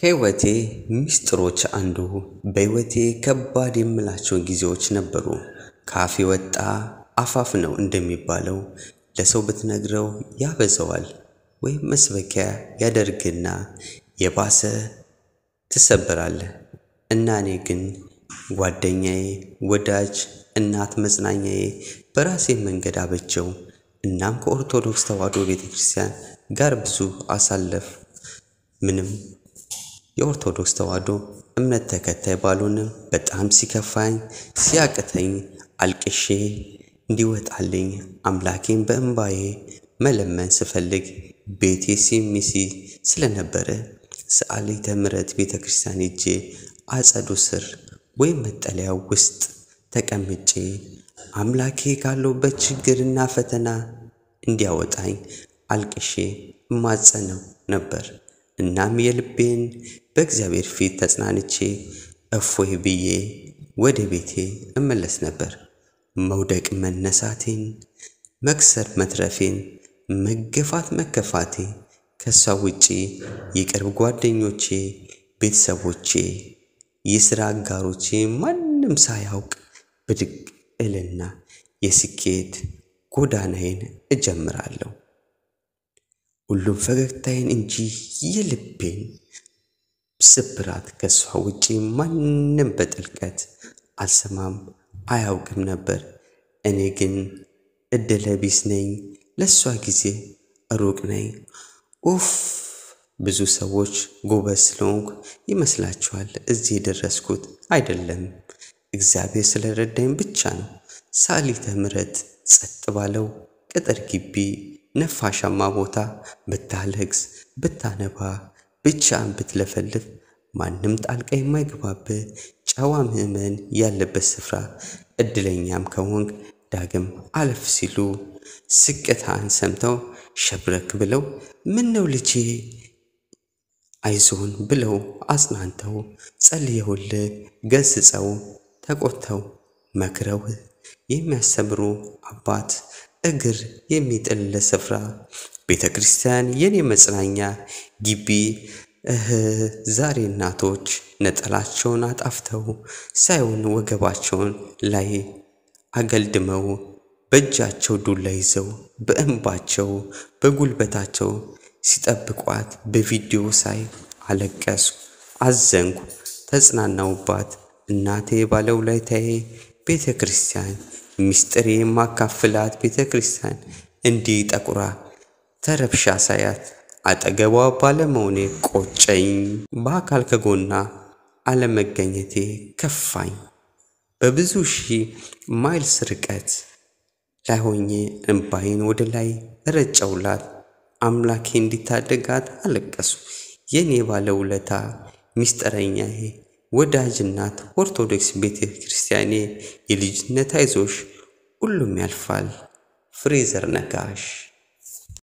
ከህይወቴ ሚስጥሮች አንዱ በህይወቴ ከባድ የምላቸው ጊዜዎች ነበሩ። ካፍ የወጣ አፋፍ ነው እንደሚባለው ለሰው ብትነግረው ያበዘዋል ወይም መስበኪያ ያደርግና የባሰ ትሰበራለህ። እና እኔ ግን ጓደኛዬ፣ ወዳጅ፣ እናት፣ መጽናኛዬ በራሴ መንገድ አበጀው። እናም ከኦርቶዶክስ ተዋህዶ ቤተ ክርስቲያን ጋር ብዙ አሳለፍ ምንም የኦርቶዶክስ ተዋሕዶ እምነት ተከታይ ባልሆንም በጣም ሲከፋኝ ሲያቅተኝ አልቅሼ እንዲወጣልኝ አምላኬን በእምባዬ መለመን ስፈልግ ቤቴ ሲሚሲ ስለነበረ ሰዓሊተ ምሕረት ቤተ ክርስቲያን ሄጄ አጸዱ ስር ወይም መጠለያው ውስጥ ተቀምጬ አምላኬ ካለውበት ችግርና ፈተና እንዲያወጣኝ አልቅሼ እማጸነው ነበር። እናም የልቤን በእግዚአብሔር ፊት ተጽናንቼ እፎይ ብዬ ወደ ቤቴ እመለስ ነበር። መውደቅ መነሳቴን፣ መክሰር መትረፌን፣ መገፋት መከፋቴ ከሷ ውጪ የቅርብ ጓደኞቼ፣ ቤተሰቦቼ፣ የሥራ አጋሮቼ ማንም ሳያውቅ ብድግ እልና የስኬት ጎዳናዬን እጀምራለሁ። ሁሉም ፈገግታዬን እንጂ የልቤን ስብራት ከሷ ውጪ ማንም በጥልቀት አልሰማም አያውቅም ነበር። እኔ ግን ቢስ ነኝ፣ ለእሷ ጊዜ ሩቅ ነኝ። ኡፍ ብዙ ሰዎች ጎበዝ ስለሆንኩ ይመስላችኋል እዚህ የደረስኩት? አይደለም፣ እግዚአብሔር ስለረዳኝ ብቻ ነው። ሳሊተ ምሕረት ጸጥ ባለው ቅጥር ግቢ ነፋሻማ ቦታ ብታለቅስ፣ ብታነባ፣ ብቻን ብትለፈልፍ ማንም ጣልቃ የማይገባብህ ጨዋ ምዕመን ያለበት ስፍራ እድለኛም ከሆንክ ዳግም አለፍ ሲሉ ስቅታን ሰምተው ሸብረክ ብለው ነው ልጄ አይዞን ብለው አጽናንተው ጸልየውል ገስጸው ተቆጥተው መክረው የሚያስተምሩ አባት እግር የሚጥል ስፍራ ቤተ ክርስቲያን የኔ መጽናኛ ግቢ እህ ዛሬ እናቶች ነጠላቸውን አጣፍተው ሳይሆን ወገባቸውን ላይ አገልድመው በእጃቸው ዱላ ይዘው በእንባቸው በጉልበታቸው ሲጠብቋት በቪዲዮ ሳይ አለቀሱ አዘንኩ፣ ተጽናናውባት። እናቴ ባለውላይታዬ! ቤተ ክርስቲያን ምስጢር የማካፍላት ቤተ ክርስቲያን እንዲህ ጠቁራ ተረብሻ ሳያት አጠገቧ ባለመሆኔ ቆጨኝ። በአካል ከጎና አለመገኘቴ ከፋኝ። በብዙ ሺህ ማይልስ ርቀት ላይ ሆኜ እንባዬን ወደ ላይ ረጨውላት። አምላኬ እንዲታደጋት አለቀሱ። የኔ ባለውለታ ምስጢረኛዬ ወዳጅ እናት ኦርቶዶክስ ቤተ ክርስቲያኔ የልጅነት አይዞሽ ሁሉም ያልፋል ፍሬዘር ነጋሽ